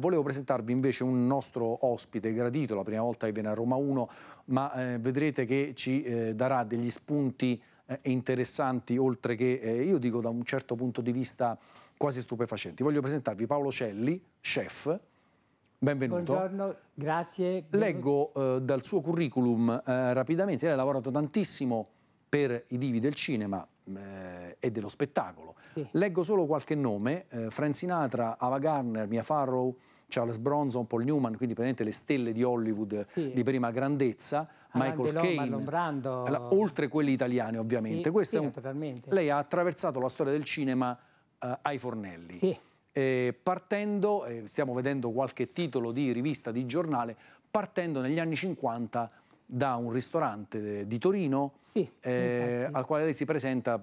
volevo presentarvi invece un nostro ospite gradito, la prima volta che viene a Roma 1, ma eh, vedrete che ci eh, darà degli spunti eh, interessanti, oltre che, eh, io dico, da un certo punto di vista quasi stupefacenti. Voglio presentarvi Paolo Celli, chef, Benvenuto. Buongiorno, grazie. Leggo eh, dal suo curriculum eh, rapidamente, lei ha lavorato tantissimo per i divi del cinema eh, e dello spettacolo. Sì. Leggo solo qualche nome, eh, Frank Sinatra, Ava Garner, Mia Farrow, Charles Bronson, Paul Newman, quindi praticamente le stelle di Hollywood sì. di prima grandezza, Michael Caine, allora, oltre quelli italiani ovviamente. Sì, sì, un... Lei ha attraversato la storia del cinema uh, ai fornelli. Sì. Eh, partendo, eh, stiamo vedendo qualche titolo di rivista, di giornale, partendo negli anni 50 da un ristorante eh, di Torino sì, eh, al quale lei si presenta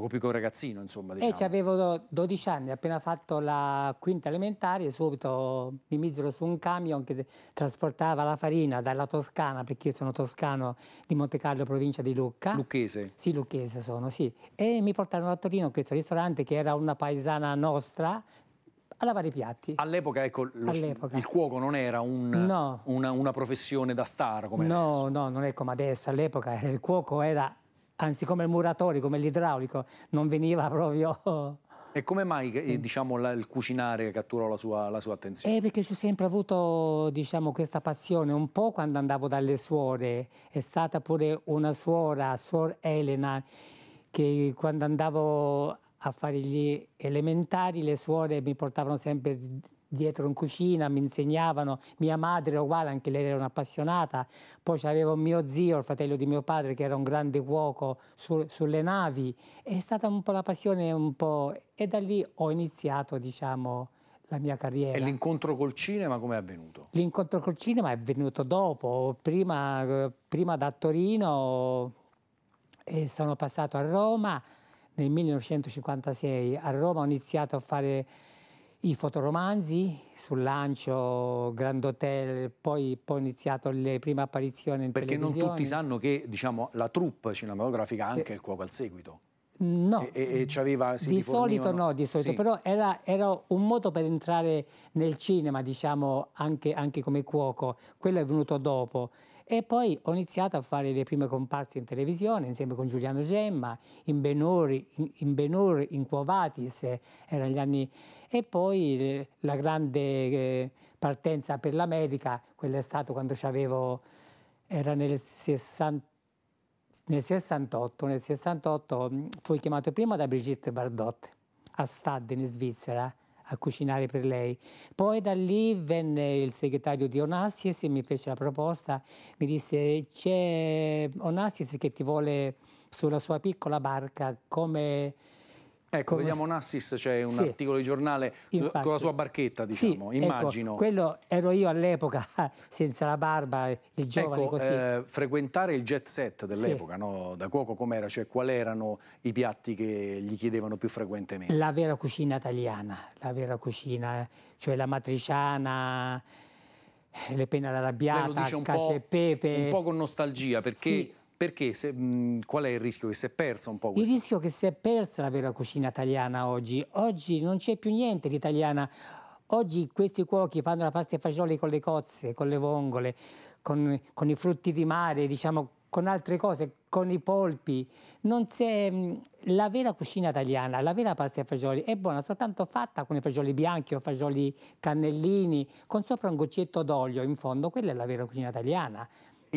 poco più che un ragazzino, insomma. Diciamo. E avevo 12 anni, appena fatto la quinta elementare, subito mi misero su un camion che trasportava la farina dalla Toscana, perché io sono toscano di Monte Carlo, provincia di Lucca. Lucchese? Sì, lucchese sono, sì. E mi portarono a Torino a questo ristorante che era una paesana nostra, a lavare i piatti. All'epoca, ecco, lo, il cuoco non era un, no. una, una, professione da star come no, adesso. No, no, non è come adesso. All'epoca il cuoco era anzi come il muratore, come l'idraulico, non veniva proprio... E come mai eh, diciamo, il cucinare catturò la sua, la sua attenzione? Eh, perché ho sempre avuto diciamo, questa passione, un po' quando andavo dalle suore, è stata pure una suora, suor Elena, che quando andavo a fare gli elementari le suore mi portavano sempre dietro in cucina, mi insegnavano, mia madre era uguale, anche lei era un'appassionata, poi c'avevo mio zio, il fratello di mio padre, che era un grande cuoco su, sulle navi, è stata un po' la passione, un po'... e da lì ho iniziato, diciamo, la mia carriera. E l'incontro col cinema come è avvenuto? L'incontro col cinema è avvenuto dopo, prima, prima da Torino sono passato a Roma nel 1956, a Roma ho iniziato a fare i fotoromanzi sul lancio, Grand Hotel, poi, ho iniziato le prime apparizioni in Perché televisione. non tutti sanno che diciamo, la troupe cinematografica ha anche il cuoco al seguito. No, e, e, e di solito no, di solito, sì. però era, era, un modo per entrare nel cinema, diciamo, anche, anche come cuoco, quello è venuto dopo. E poi ho iniziato a fare le prime comparse in televisione insieme con Giuliano Gemma, in Benori, in, in, Benori, in Quovatis, erano eh, gli anni e poi eh, la grande eh, partenza per l'America, quella è stata quando avevo, era nel 60 nel 68, nel 68 mm, fui chiamato prima da Brigitte Bardot a Stade in Svizzera a cucinare per lei. Poi da lì venne il segretario di Onassis e mi fece la proposta, mi disse c'è Onassis che ti vuole sulla sua piccola barca come Ecco, vediamo Nassis, c'è un sì, articolo di giornale infatti, con la sua barchetta, diciamo, sì, ecco, immagino. Ecco, quello ero io all'epoca, senza la barba, il giovane ecco, così. Eh, frequentare il jet set dell'epoca, sì. no? da cuoco com'era, cioè quali erano i piatti che gli chiedevano più frequentemente? La vera cucina italiana, la vera cucina, eh. cioè la matriciana, le penne all'arrabbiata, cacio e pepe. Un po' con nostalgia, perché... Sì perché? Se, mh, qual è il rischio che si è persa un po' questo? Il rischio che si è persa la vera cucina italiana oggi. Oggi non c'è più niente di italiana. Oggi questi cuochi fanno la pasta e fagioli con le cozze, con le vongole, con, con i frutti di mare, diciamo con altre cose, con i polpi. la vera cucina italiana, la vera pasta e fagioli è buona soltanto fatta con i fagioli bianchi o fagioli cannellini, con sopra un goccetto d'olio in fondo, quella è la vera cucina italiana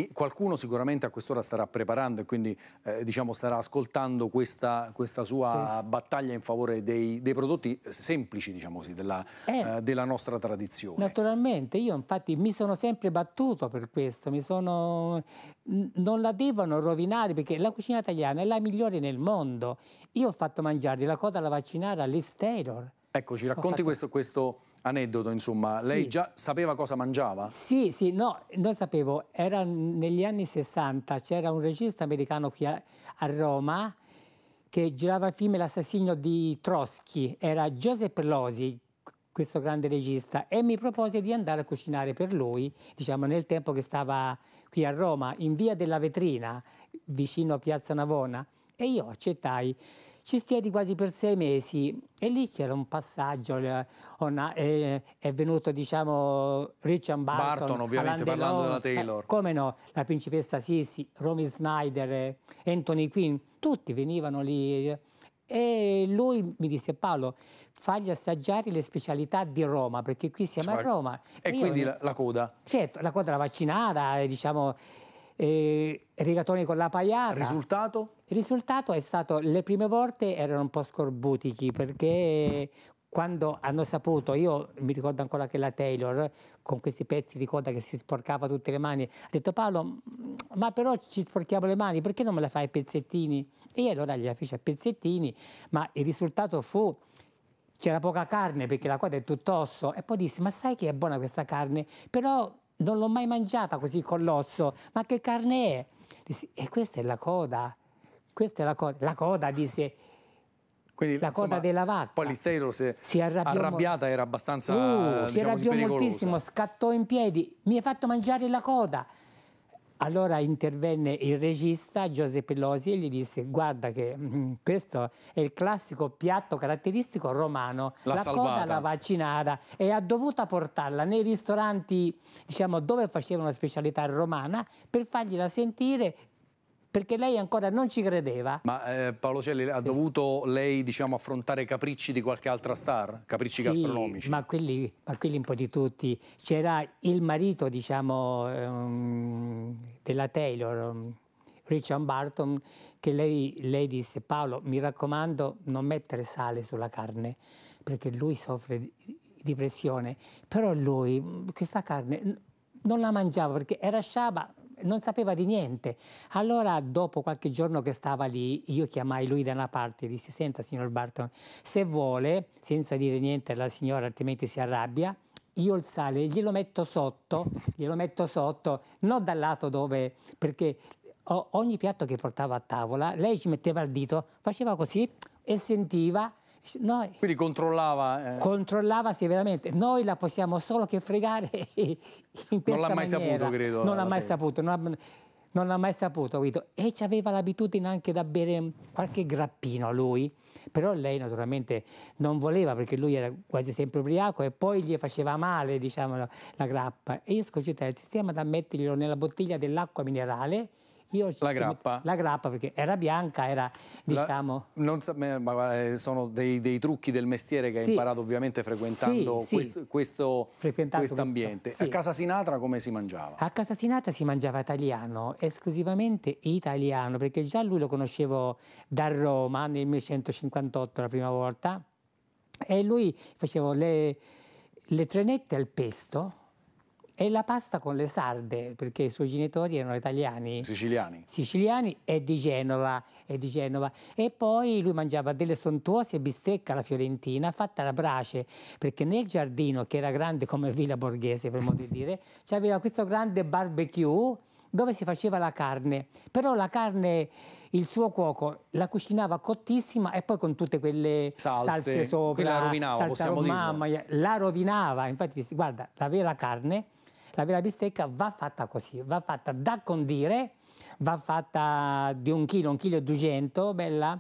qualcuno sicuramente a quest'ora starà preparando e quindi eh, diciamo starà ascoltando questa, questa sua sì. battaglia in favore dei, dei prodotti semplici diciamo così, della, eh, eh, della, nostra tradizione. Naturalmente, io infatti mi sono sempre battuto per questo, sono... non la devono rovinare perché la cucina italiana è la migliore nel mondo. Io ho fatto mangiare la coda alla vaccinare all'Exterior. Ecco, ci racconti fatto... questo, questo aneddoto, insomma. Sì. Lei già sapeva cosa mangiava? Sì, sì, no, non sapevo. Era negli anni 60, c'era un regista americano qui a, a Roma che girava il film L'assassino di Trotsky, era Joseph Losi, questo grande regista, e mi propose di andare a cucinare per lui, diciamo nel tempo che stava qui a Roma, in via della vetrina, vicino a Piazza Navona, e io accettai ci stiedi quasi per sei mesi e lì c'era un passaggio, una, eh, eh, è venuto diciamo Richard Barton, Barton ovviamente parlando della eh, Taylor, eh, come no, la principessa Sissi, Romy Snyder, eh, Anthony Quinn, tutti venivano lì e lui mi disse Paolo fagli assaggiare le specialità di Roma perché qui siamo cioè, a Roma e, e quindi io, la, la, coda certo la coda la vaccinata diciamo eh, rigatoni con la paiata risultato? Il risultato è stato, le prime volte erano un po' scorbutichi perché quando hanno saputo, io mi ricordo ancora che la Taylor con questi pezzi di coda che si sporcava tutte le mani, ha detto Paolo, ma però ci sporchiamo le mani, perché non me le fai a pezzettini? E io allora gliela fece a pezzettini, ma il risultato fu c'era poca carne perché la coda è tutto osso e poi disse ma sai che è buona questa carne, però non l'ho mai mangiata così con l'osso, ma che carne è? Dissi, e questa è la coda, questa è la coda. La coda disse... Quindi, la insomma, coda della vacca. Poi l'Istero si, si arrabbiò arrabbiata era abbastanza uh, Si diciamo arrabbiò moltissimo, scattò in piedi, mi hai fatto mangiare la coda. Allora intervenne il regista Giuseppe Losi e gli disse guarda che mh, mm, questo è il classico piatto caratteristico romano, la, la coda l'ha vaccinata e ha dovuto portarla nei ristoranti diciamo, dove facevano la specialità romana per fargliela sentire perché lei ancora non ci credeva. Ma eh, Paolo Celli ha sì. dovuto lei diciamo, affrontare capricci di qualche altra star, capricci sì, gastronomici? Ma quelli, ma quelli un po' di tutti. C'era il marito diciamo, um, della Taylor, Richard Barton, che lei, lei disse Paolo mi raccomando non mettere sale sulla carne perché lui soffre di, di pressione, però lui questa carne non la mangiava perché era sciaba non sapeva di niente. Allora, dopo qualche giorno che stava lì, io chiamai lui da una parte e disse: Senta, signor Barton, se vuole, senza dire niente alla signora, altrimenti si arrabbia, io il sale glielo metto sotto, glielo metto sotto, non dal lato dove, perché ogni piatto che portava a tavola, lei ci metteva il dito, faceva così e sentiva noi Quindi controllava... Eh. Controllava, sì, veramente. Noi la possiamo solo che fregare Non l'ha mai maniera. saputo, credo. Non l'ha mai saputo. Non ha, non l'ha mai saputo, Guido. E aveva l'abitudine anche da bere qualche grappino lui. Però lei naturalmente non voleva perché lui era quasi sempre ubriaco e poi gli faceva male, diciamo, la grappa. E io sconcitrai il sistema da metterglielo nella bottiglia dell'acqua minerale io la grappa. Met... La grappa perché era bianca, era diciamo... La... Non sa... Eh, sono dei, dei, trucchi del mestiere che sì. hai imparato ovviamente frequentando sì, quest... sì. questo quest ambiente. A Casa Sinatra come si mangiava? A Casa Sinatra si mangiava italiano, esclusivamente italiano, perché già lui lo conoscevo da Roma nel 1958 la prima volta e lui facevo le, le trenette al pesto e la pasta con le sarde, perché i suoi genitori erano italiani. Siciliani. Siciliani e di Genova. E, di Genova. e poi lui mangiava delle sontuose bistecche alla fiorentina fatta alla brace, perché nel giardino, che era grande come Villa Borghese per modo di dire, c'aveva questo grande barbecue dove si faceva la carne. Però la carne, il suo cuoco la cucinava cottissima e poi con tutte quelle salse, salse sopra. la rovinava, possiamo mamma, La rovinava, infatti guarda, la vera carne la vera bistecca va fatta così, va fatta da condire, va fatta di un chilo, un chilo e duecento, bella,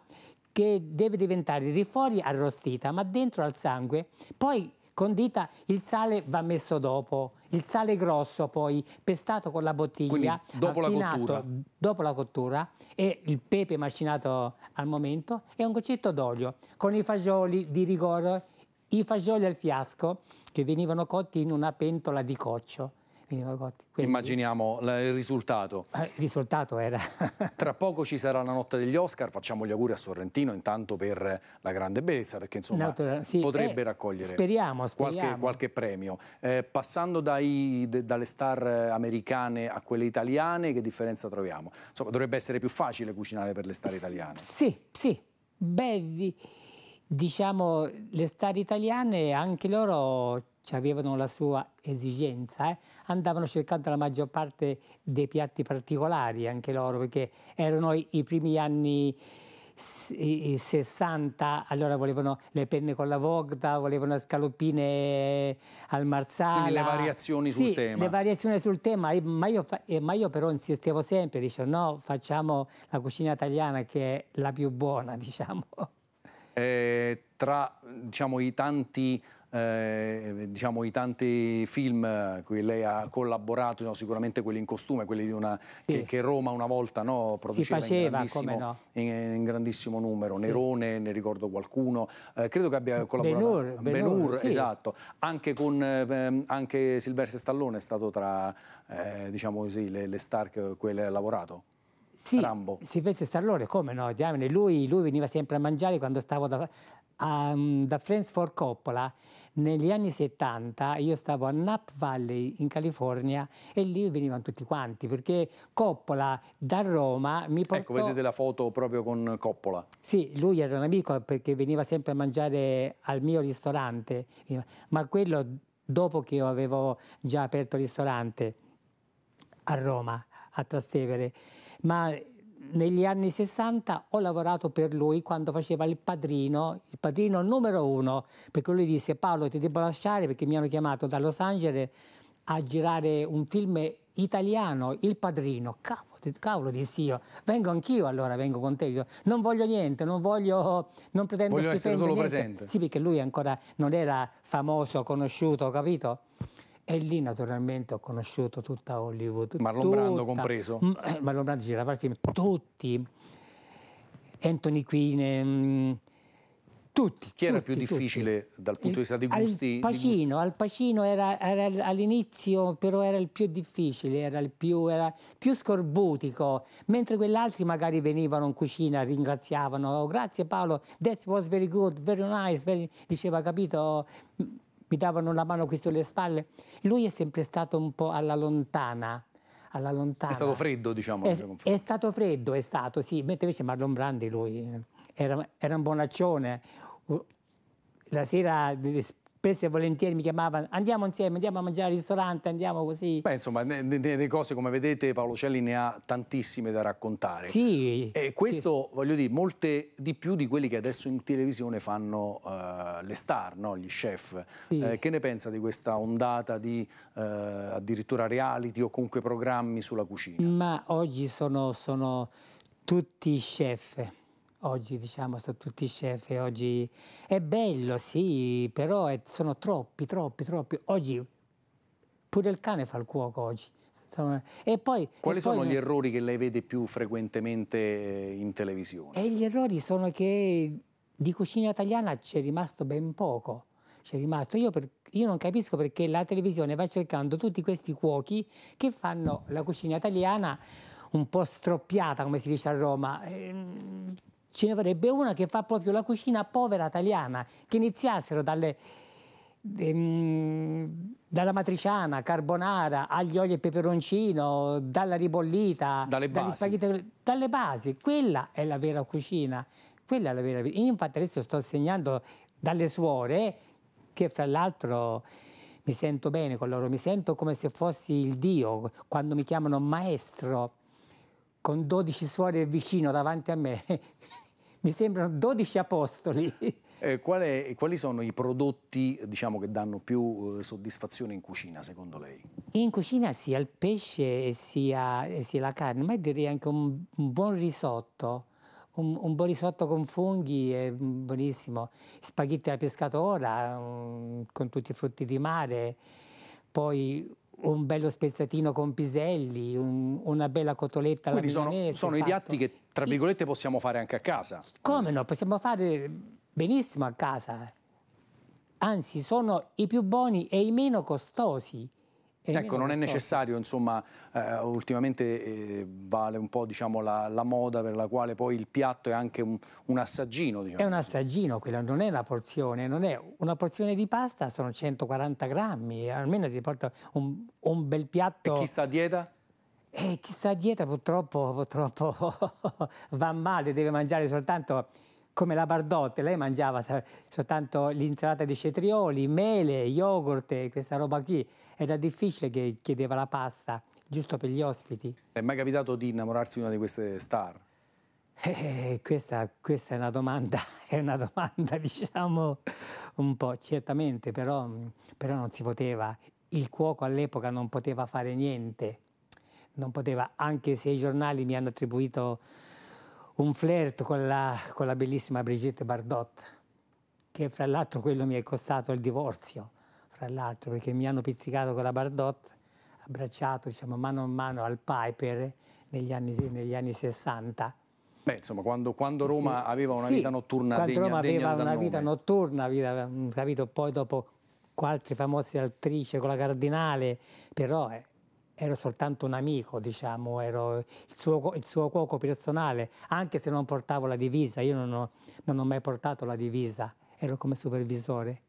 che deve diventare di fuori arrostita, ma dentro al sangue. Poi condita, il sale va messo dopo, il sale grosso poi pestato con la bottiglia, dopo affinato la dopo la cottura e il pepe macinato al momento e un goccetto d'olio con i fagioli di rigore, i fagioli al fiasco che venivano cotti in una pentola di coccio veniva cotti. Quindi... Immaginiamo il risultato. Ah, il risultato era... Tra poco ci sarà la notte degli Oscar, facciamo gli auguri a Sorrentino intanto per la grande bellezza, perché insomma Natura, sì, eh, potrebbe eh, raccogliere speriamo, speriamo. Qualche, qualche, premio. Eh, passando dai, de, dalle star americane a quelle italiane, che differenza troviamo? Insomma, dovrebbe essere più facile cucinare per le star italiane. Sì, sì. Beh, diciamo, le star italiane anche loro cioè avevano la sua esigenza, eh, andavano cercando la maggior parte dei piatti particolari anche loro, perché erano i, i primi anni 60, allora volevano le penne con la vogta, volevano scaloppine al marsala. Quindi le variazioni sul tema. le variazioni sul tema, ma io, ma io però insistevo sempre, dicevo no, facciamo la cucina italiana che è la più buona, diciamo. Eh, tra diciamo, i tanti eh, eh, diciamo, i tanti film a eh, cui lei ha collaborato, no, sicuramente quelli in costume, quelli di una, sì. che, che, Roma una volta no, produceva faceva, in, grandissimo, no. in, in, grandissimo, numero, sì. Nerone, ne ricordo qualcuno, eh, credo che abbia collaborato Benur, Benur, ben sì. esatto, anche con eh, ehm, anche Silvestre Stallone è stato tra eh, diciamo così, le, le star con cui ha lavorato. Sì, Rambo. Silvestre Stallone, come no, diamine, lui, lui, veniva sempre a mangiare quando stavo da, a, da Friends for Coppola, negli anni 70 io stavo a Nap Valley in California e lì venivano tutti quanti perché Coppola da Roma mi ecco, portò... Ecco, vedete la foto proprio con Coppola. Sì, lui era un amico perché veniva sempre a mangiare al mio ristorante, ma quello dopo che io avevo già aperto il ristorante a Roma, a Trastevere. Ma negli anni 60 ho lavorato per lui quando faceva il padrino, il padrino numero uno, perché lui disse Paolo ti devo lasciare perché mi hanno chiamato da Los Angeles a girare un film italiano, Il Padrino. Cavolo, cavolo dissi io, vengo anch'io allora, vengo con te. Non voglio niente, non voglio, non pretendo voglio essere solo niente. presente. Sì, perché lui ancora non era famoso, conosciuto, capito? E lì naturalmente ho conosciuto tutta Hollywood. Marlon tutta, Brando compreso. Eh, Marlon Brando c'era parte film, tutti. Anthony Quinn, mm, tutti. Chi tutti, era più difficile tutti. dal punto di vista dei gusti? Al Pacino, gusti? Al Pacino era, era, all'inizio però era il più difficile, era il più, era più scorbutico, mentre quell'altri magari venivano in cucina, ringraziavano, oh, grazie Paolo, that was very good, very nice, very... diceva capito mi davano una mano qui sulle spalle. Lui è sempre stato un po' alla lontana. Alla lontana. È stato freddo, diciamo. È, è stato freddo, è stato, sì. Mentre invece Marlon Brandi, lui, eh, era, era un buonaccione. La sera eh, spesso e volentieri mi chiamavano andiamo insieme, andiamo a mangiare al ristorante, andiamo così. Beh, insomma, di cose come vedete Paolo Celli ne ha tantissime da raccontare. Sì. E questo, sì. voglio dire, molte di più di quelli che adesso in televisione fanno uh, le star, no? gli chef. Sì. Eh, che ne pensa di questa ondata di uh, addirittura reality o comunque programmi sulla cucina? Ma oggi sono, sono tutti chef oggi diciamo sono tutti chef e oggi è bello sì però è, sono troppi troppi troppi oggi pure il cane fa il cuoco oggi poi, Quali sono poi... gli errori che lei vede più frequentemente eh, in televisione? E eh, gli errori sono che di cucina italiana c'è rimasto ben poco. C'è rimasto. Io, per... Io, non capisco perché la televisione va cercando tutti questi cuochi che fanno la cucina italiana un po' stroppiata, come si dice a Roma. Ehm, ce ne vorrebbe una che fa proprio la cucina povera italiana, che iniziassero dalle, ehm, dalla matriciana, carbonara, aglio, olio e peperoncino, dalla ribollita, dalle basi. dalle basi. Quella è la vera cucina. Quella è la vera... Io infatti adesso sto insegnando dalle suore, che fra l'altro mi sento bene con loro, mi sento come se fossi il Dio quando mi chiamano maestro con 12 suore vicino davanti a me. mi sembrano 12 apostoli. Eh, qual è, quali sono i prodotti diciamo, che danno più eh, soddisfazione in cucina, secondo lei? In cucina sia il pesce sia, sia la carne, ma direi anche un, un buon risotto. Un, un, buon risotto con funghi è buonissimo, spaghetti da pescatola um, mm, con tutti i frutti di mare, poi un bello spezzatino con piselli, un, una bella cotoletta Quindi alla milanese. Sono, sono i piatti che tra virgolette possiamo fare anche a casa. Come no? Possiamo fare benissimo a casa. Anzi, sono i più buoni e i meno costosi. ecco, non è necessario, insomma, eh, ultimamente eh, vale un po' diciamo, la, la, moda per la quale poi il piatto è anche un, un assaggino. Diciamo. È un assaggino quello, non è una porzione, non è una porzione di pasta sono 140 grammi, almeno si porta un, un bel piatto. E chi sta a dieta? E chi sta a dieta purtroppo, purtroppo va male, deve mangiare soltanto come la Bardotte, lei mangiava soltanto l'insalata di cetrioli, mele, yogurt, questa roba qui. Era difficile che chiedeva la pasta, giusto per gli ospiti. È mai capitato di innamorarsi di una di queste star? Eh, eh questa, questa, è una domanda, è una domanda diciamo un po', certamente, però, però non si poteva. Il cuoco all'epoca non poteva fare niente non poteva, anche se i giornali mi hanno attribuito un flirt con la, con la bellissima Brigitte Bardot, che fra l'altro quello mi è costato il divorzio, fra l'altro perché mi hanno pizzicato con la Bardot, abbracciato diciamo, mano a mano al Piper negli anni, negli anni 60. Beh, insomma, quando, quando eh Roma sì, aveva una sì, vita notturna quando degna, Roma aveva una nome. vita notturna, capito? Poi dopo altre famose attrici con la Cardinale, però eh, ero soltanto un amico, diciamo, ero il suo, il suo cuoco personale, anche se non portavo la divisa, io non ho, non ho mai portato la divisa, ero come supervisore.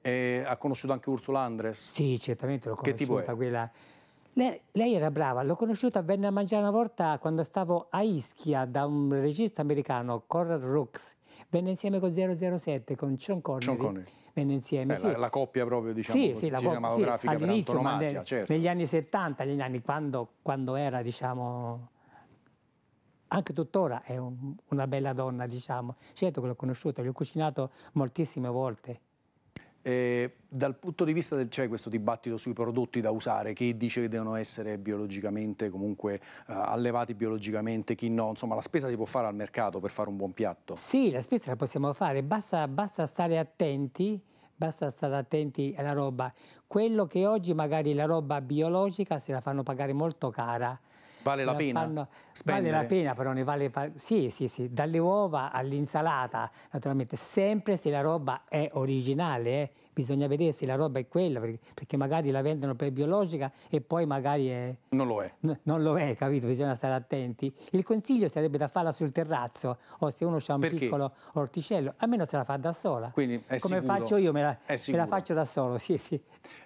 E ha conosciuto anche Ursula Andres? Sì, certamente l'ho conosciuta. Quella... Lei, lei, era brava, l'ho conosciuta, venne a mangiare una volta quando stavo a Ischia da un regista americano, Conrad Rooks, venne insieme con 007, con John Connery. John Connery venne insieme. Beh, sì. la, la, coppia proprio, diciamo, sì, così, sì, cinematografica sì, all'inizio, Mandela, certo. Negli anni 70, negli anni quando, quando era, diciamo, anche tuttora è un, una bella donna, diciamo. Certo che l'ho conosciuta, gli ho cucinato moltissime volte eh, dal punto di vista del c'è questo dibattito sui prodotti da usare, chi dice che devono essere biologicamente comunque eh, allevati biologicamente, chi no, insomma la spesa si può fare al mercato per fare un buon piatto? Sì, la spesa la possiamo fare, basta, basta stare attenti, basta stare attenti alla roba. Quello che oggi magari la roba biologica se la fanno pagare molto cara Vale la, eh, pena? Fanno, vale la pena, però ne vale... Sì, sì, sì, dalle uova all'insalata, naturalmente, sempre se la roba è originale, eh, bisogna vedere se la roba è quella, perché, perché, magari la vendono per biologica e poi magari è... Non lo è. N non lo è, capito? Bisogna stare attenti. Il consiglio sarebbe da farla sul terrazzo o se uno ha un perché? piccolo orticello, almeno se la fa da sola. Quindi è Come sicuro. faccio io, me la, me la faccio da solo, sì, sì.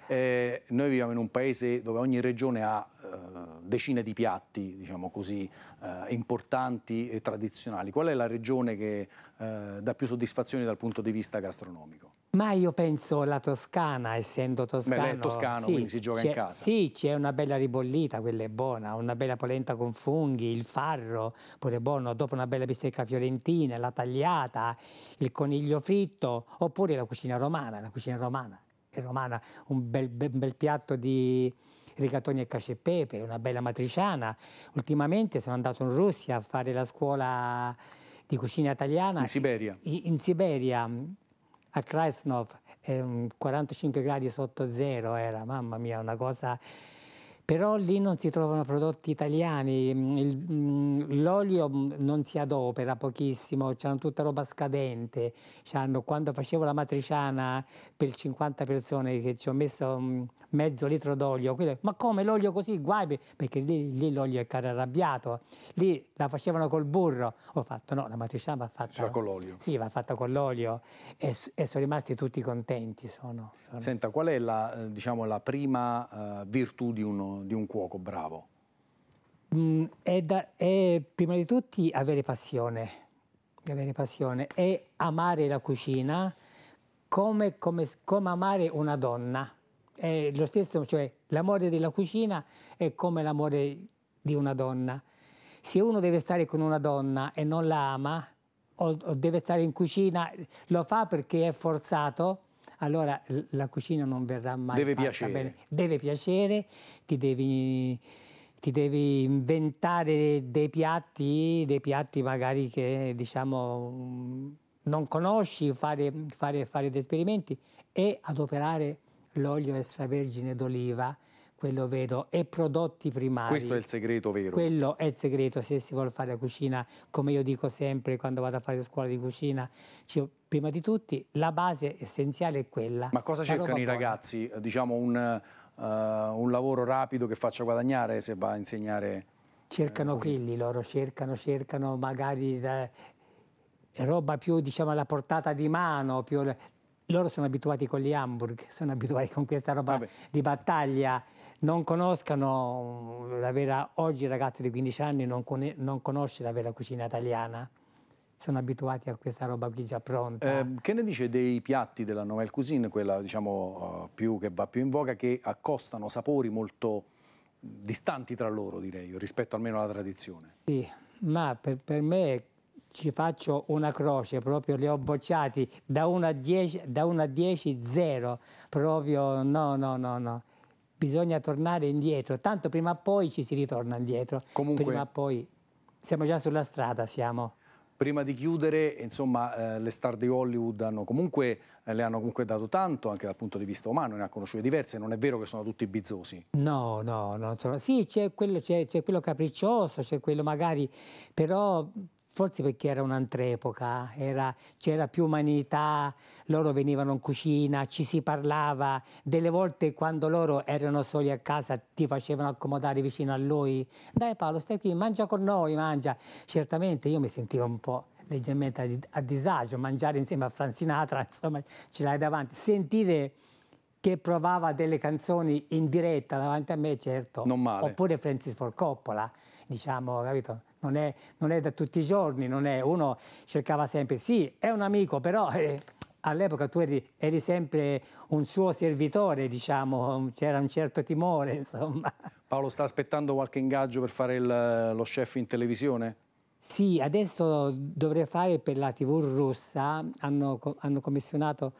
Eh, noi viviamo in un paese dove ogni regione ha eh, decine di piatti, diciamo così, eh, importanti e tradizionali. Qual è la regione che eh, dà più soddisfazioni dal punto di vista gastronomico? Ma io penso la Toscana, essendo toscano. Beh, lei è toscano, sì, quindi si gioca in casa. Sì, c'è una bella ribollita, quella è buona, una bella polenta con funghi, il farro, pure buono, dopo una bella bistecca fiorentina, la tagliata, il coniglio fritto, oppure la cucina romana, la cucina romana, è romana, un bel, bel, bel piatto di rigatoni e cacio e pepe, una bella matriciana. Ultimamente sono andato in Russia a fare la scuola di cucina italiana. In Siberia? In, Siberia, a Krasnov, 45 ehm, gradi sotto zero era, mamma mia, una cosa però lì non si trovano prodotti italiani, mm, il, mm, l'olio mm, non si adopera pochissimo, c'hanno tutta roba scadente, quando facevo la matriciana per 50 persone che ci ho messo mezzo litro d'olio, quello, ma come l'olio così guai, perché lì, lì l'olio è caro arrabbiato, lì la facevano col burro, ho fatto no, la matriciana va fatta cioè con l'olio. Sì, va fatta con l'olio e, e sono rimasti tutti contenti. Sono, sono. Senta, qual è la, eh, diciamo, la prima uh, virtù di uno di un cuoco bravo? Mm, è, da, è, prima di tutti avere passione, avere passione e amare la cucina come, come, come amare una donna. È lo stesso, cioè l'amore della cucina è come l'amore di una donna. Se uno deve stare con una donna e non la ama, o, o deve stare in cucina, lo fa perché è forzato, allora la cucina non verrà mai deve piacere. Bene. Deve piacere, ti devi, ti devi inventare dei piatti, dei piatti magari che diciamo non conosci, fare, fare, fare degli esperimenti e adoperare l'olio extravergine d'oliva, quello vero, e prodotti primari. Questo è il segreto vero. Quello è il segreto se si vuole fare la cucina, come io dico sempre quando vado a fare scuola di cucina, prima di tutti la base essenziale è quella. Ma cosa cercano i ragazzi? Buona. Eh, diciamo un, uh, un lavoro rapido che faccia guadagnare se va a insegnare... Cercano eh, quelli loro, cercano, cercano magari da, roba più diciamo alla portata di mano, più... loro sono abituati con gli hamburg, sono abituati con questa roba Vabbè. di battaglia, non conoscano mm, la vera, oggi il ragazzo di 15 anni non, con... non conosce la vera cucina italiana sono abituati a questa roba qui già pronta. Eh, che ne dice dei piatti della novel cuisine, quella diciamo eh, più, che va più in voga, che accostano sapori molto distanti tra loro, direi, rispetto almeno alla tradizione? Sì, ma per, per me ci faccio una croce, proprio li ho bocciati da 1 a 10, 0, proprio no, no, no, no. Bisogna tornare indietro, tanto prima o poi ci si ritorna indietro. Comunque, prima o poi siamo già sulla strada, siamo. Prima di chiudere, insomma, eh, le star di Hollywood hanno comunque, eh, le hanno comunque dato tanto, anche dal punto di vista umano, ne ha conosciute diverse, non è vero che sono tutti bizzosi. No, no, no sì, c'è quello, quello, capriccioso, c'è quello magari, però forse perché era un'altra epoca, c'era più umanità, loro venivano in cucina, ci si parlava, delle volte quando loro erano soli a casa ti facevano accomodare vicino a lui, dai Paolo stai qui, mangia con noi, mangia. Certamente io mi sentivo un po' leggermente a, disagio, mangiare insieme a Franzinatra, insomma ce l'hai davanti, sentire che provava delle canzoni in diretta davanti a me, certo, non male. oppure Francis Ford Coppola, diciamo, capito? non è, non è da tutti i giorni, uno cercava sempre, sì, è un amico, però eh, all'epoca tu eri, eri, sempre un suo servitore, diciamo, c'era un certo timore, insomma. Paolo sta aspettando qualche ingaggio per fare il, lo chef in televisione? Sì, adesso dovrei fare per la TV russa, hanno, hanno commissionato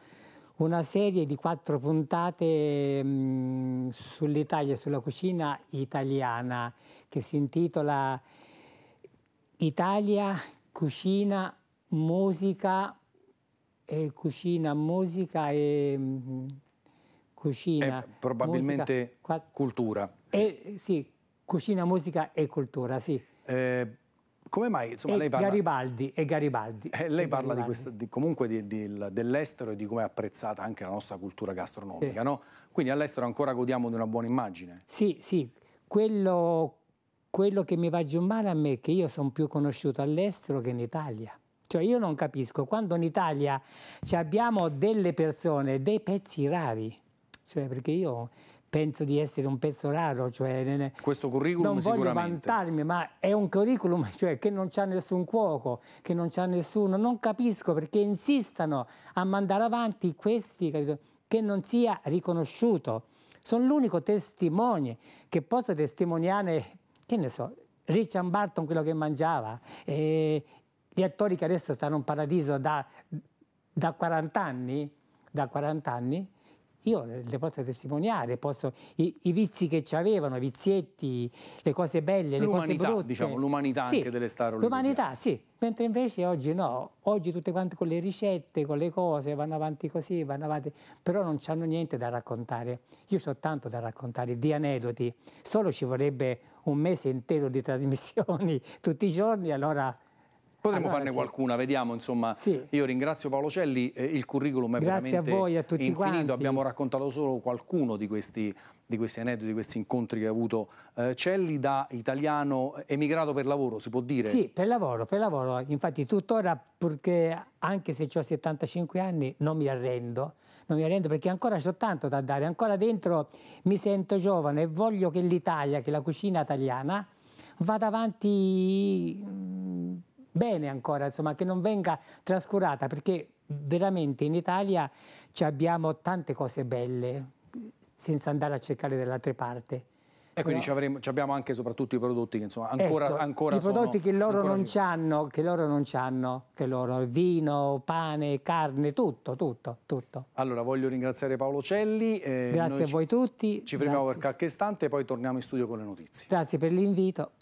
una serie di quattro puntate mm, sull'Italia sulla cucina italiana che si intitola Italia, cucina, musica, e cucina, musica e mm, cucina. E probabilmente musica, cultura. E, sì, cucina, musica e cultura, sì. Eh, come mai? Insomma, e lei parla... Garibaldi. E Garibaldi. Eh, lei e parla Garibaldi. Di questo, di, comunque di, dell'estero e di come è apprezzata anche la nostra cultura gastronomica, sì. no? Quindi all'estero ancora godiamo di una buona immagine. Sì, sì. Quello quello che mi va giù male a me è che io sono più conosciuto all'estero che in Italia. Cioè io non capisco, quando in Italia abbiamo delle persone, dei pezzi rari, cioè perché io penso di essere un pezzo raro, cioè questo curriculum non voglio vantarmi, ma è un curriculum cioè, che non c'ha nessun cuoco, che non c'ha nessuno, non capisco perché insistano a mandare avanti questi, capito? che non sia riconosciuto. Sono l'unico testimone che posso testimoniare che ne so, Richard Barton quello che mangiava, e gli attori che adesso stanno in paradiso da, da 40 anni, da 40 anni, io le posso testimoniare, posso, i, i, vizi che ci avevano, i vizietti, le cose belle, le cose brutte. Diciamo, l'umanità sì, anche delle star L'umanità, sì. Mentre invece oggi no, oggi tutte quante con le ricette, con le cose, vanno avanti così, vanno avanti, però non hanno niente da raccontare. Io ho tanto da raccontare, di aneddoti, solo ci vorrebbe un mese intero di trasmissioni tutti i giorni, allora Potremmo allora, ah, farne sì. qualcuna, vediamo, insomma. Sì. Io ringrazio Paolo Celli, eh, il curriculum è Grazie veramente a voi, a tutti infinito. Quanti. Abbiamo raccontato solo qualcuno di questi, di questi aneddoti, di questi incontri che ha avuto eh, Celli da italiano emigrato per lavoro, si può dire? Sì, per lavoro, per lavoro. Infatti tuttora, purché, anche se ho 75 anni, non mi arrendo. Non mi arrendo perché ancora ho tanto da dare, ancora dentro mi sento giovane e voglio che l'Italia, che la cucina italiana, vada avanti bene ancora, insomma, che non venga trascurata, perché veramente in Italia ci abbiamo tante cose belle, senza andare a cercare dall'altra parte. E quindi no. avremo, abbiamo anche soprattutto i prodotti che insomma ancora, ecco, ancora i prodotti sono, che loro non ci hanno, che loro non ci hanno, che loro vino, pane, carne, tutto, tutto, tutto. Allora voglio ringraziare Paolo Celli. Eh, Grazie a voi ci, tutti. Ci fermiamo per qualche istante e poi torniamo in studio con le notizie. Grazie per l'invito.